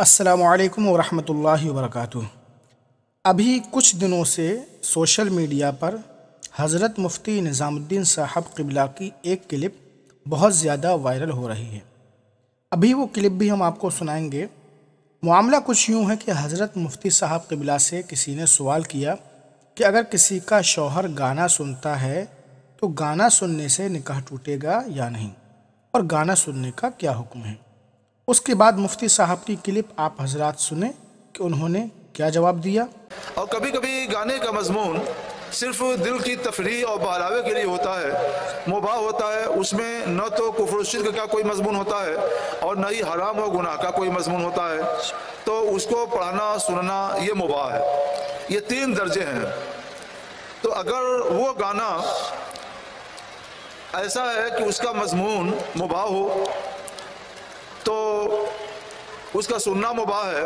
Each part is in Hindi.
असलकम वरहमल वर्क अभी कुछ दिनों से सोशल मीडिया पर हज़रत मुफ्ती निज़ामुद्दीन साहब किबला की एक क्लिप बहुत ज़्यादा वायरल हो रही है अभी वो क्लिप भी हम आपको सुनाएंगे मामला कुछ यूँ है कि हज़रत मुफ्ती साहब किबला से किसी ने सवाल किया कि अगर किसी का शौहर गाना सुनता है तो गाना सुनने से निकाह टूटेगा या नहीं और गाना सुनने का क्या हुक्म है उसके बाद मुफ्ती साहब की क्लिप आप हजरात सुने कि उन्होंने क्या जवाब दिया और कभी कभी गाने का मजमून सिर्फ दिल की तफरी और बहलावे के लिए होता है मुबा होता है उसमें न तो कुफरशिद का कोई मजमून होता है और न ही हराम और गुनाह का कोई मजमून होता है तो उसको पढ़ना सुनना ये मुबा है ये तीन दर्जे हैं तो अगर वो गाना ऐसा है कि उसका मजमून मुबा हो उसका सुनना मुबाह है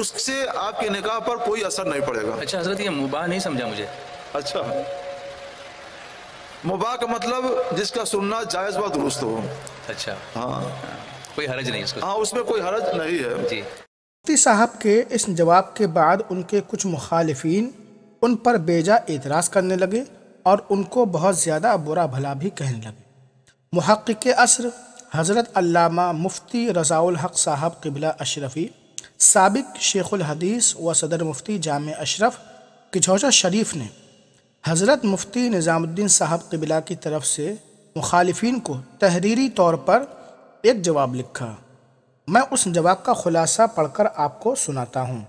उससे आपके निकाह पर कोई असर नहीं पड़ेगा अच्छा हजरत ये मुबाह नहीं समझा मुझे अच्छा मुबाह का मतलब जिसका सुनना जायज व दुरुस्त हो अच्छा हाँ कोई हरज नहीं उसको हाँ उसमें कोई हरज नहीं है जी मुफ्ती साहब के इस जवाब के बाद उनके कुछ मुखालफी उन पर बेजा एतराज़ करने लगे और उनको बहुत ज़्यादा बुरा भला भी कहने लगे महक़ असर हज़रत अल्लामा मुफ्ती रज़ाउल हक साहब किबला अशरफ़ी सबक शेखुल हदीस व सदर मुफ्ती जाम अशरफ किछौजा शरीफ ने हज़रत मुफ्ती निज़ामुद्दीन साहब किबला की तरफ से मुखालफन को तहरीरी तौर पर एक जवाब लिखा मैं उस जवाब का ख़ुलासा पढ़कर आपको सुनाता हूँ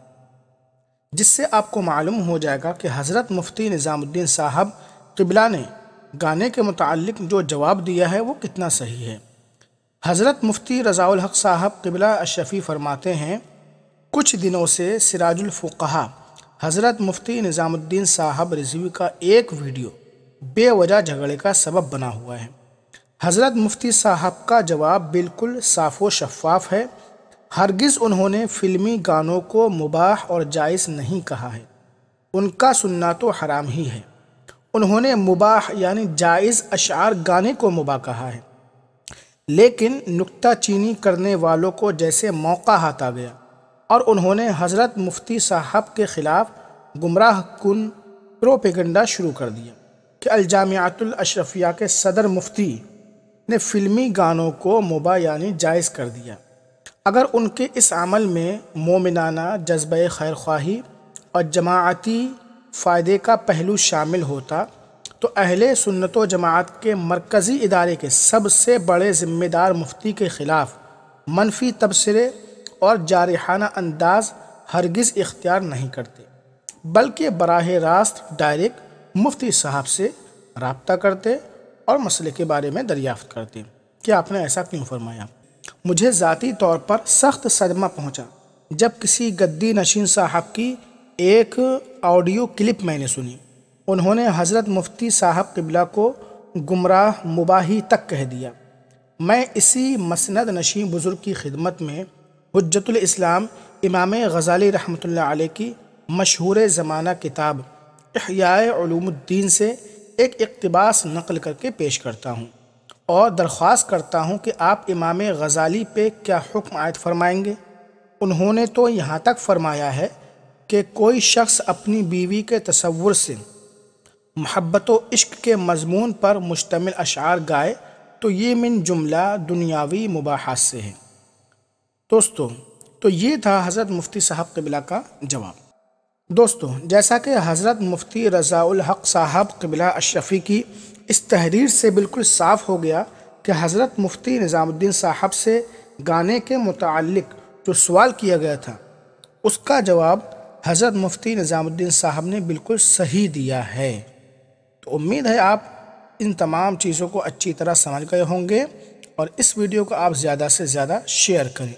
जिससे आपको मालूम हो जाएगा कि हज़रत मुफ्ती निज़ामुद्दीन साहब किबला ने गाने के मुतल जो जवाब दिया है वो कितना सही है हज़रत मुफ्ती रज़ाउल हक साहब किबला अशफ़ी फरमाते हैं कुछ दिनों से सिराजुलफ़ुहा हज़रत मुफ्ती निज़ामुद्दीन साहब रिजवी का एक वीडियो बेवजह झगड़े का सबब बना हुआ है हज़रत मुफ्ती साहब का जवाब बिल्कुल साफ़ व शफाफ है हरगिज़ उन्होंने फ़िल्मी गानों को मुबाह और जायज़ नहीं कहा है उनका सुनना तो हराम ही है उन्होंने मुबाह यानी जायज़ अशार गाने को मुबा कहा है लेकिन चीनी करने वालों को जैसे मौका हाथा गया और उन्होंने हज़रत मुफ्ती साहब के ख़िलाफ़ गुमराह कन प्रोपेगंडा शुरू कर दिया कि अलजामियातुल अशरफिया के सदर मुफ्ती ने फ़िल्मी गानों को मुबा यानी जायज़ कर दिया अगर उनके इस अमल में मोमिनाना जज्ब खैर ख्वाही और जमाती फ़ायदे का पहलू शामिल होता तो अहले सुन्नत जमात के मरकज़ी इदारे के सबसे बड़े ज़िम्मेदार मुफ्ती के ख़िलाफ़ मनफी तबसरे और जारहाना अंदाज हरगिज़ इख्तियार नहीं करते बल्कि बराह रास्त डायरेक्ट मुफ्ती साहब से रबता करते और मसले के बारे में दरियाफ़त करते कि आपने ऐसा क्यों फरमाया मुझे ज़ाती तौर पर सख्त सदमा पहुँचा जब किसी गद्दी नशीन साहब की एक ऑडियो क्लिप मैंने सुनी उन्होंने हज़रत मुफ्ती साहब किबला को गुमराह मुबाही तक कह दिया मैं इसी मसनद नशी बुज़ुर्ग की खिदमत में हजतुल इस्लाम इमाम गज़ाली रहमतुल्लाह अलैह की मशहूर ज़माना किताब अहियालूमुद्दीन से एक अकतबास नकल करके पेश करता हूँ और दरख्वास्त करता हूँ कि आप इमाम गज़ाली पे क्या हुक्म आयत फरमाएंगे उन्होंने तो यहाँ तक फरमाया है कि कोई शख्स अपनी बीवी के तस्वुर से मोहब्बत इश्क के मजमून पर मुश्तमिल अशार गाए तो ये मिन जुमला दुनियावी मुबाहत से है दोस्तों तो ये था हज़रत मुफ्ती साहब कबिला का जवाब दोस्तों जैसा कि हज़रत मुफ्ती रज़ाउल हक साहब कबिला अशरफ़ी की इस तहरीर से बिल्कुल साफ़ हो गया कि हज़रत मुफ्ती निज़ामुद्दीन साहब से गाने के मुतल जो सवाल किया गया था उसका जवाब हज़रत मुफ्ती निज़ामुद्दीन साहब ने बिल्कुल सही दिया है तो उम्मीद है आप इन तमाम चीज़ों को अच्छी तरह समझ गए होंगे और इस वीडियो को आप ज़्यादा से ज़्यादा शेयर करें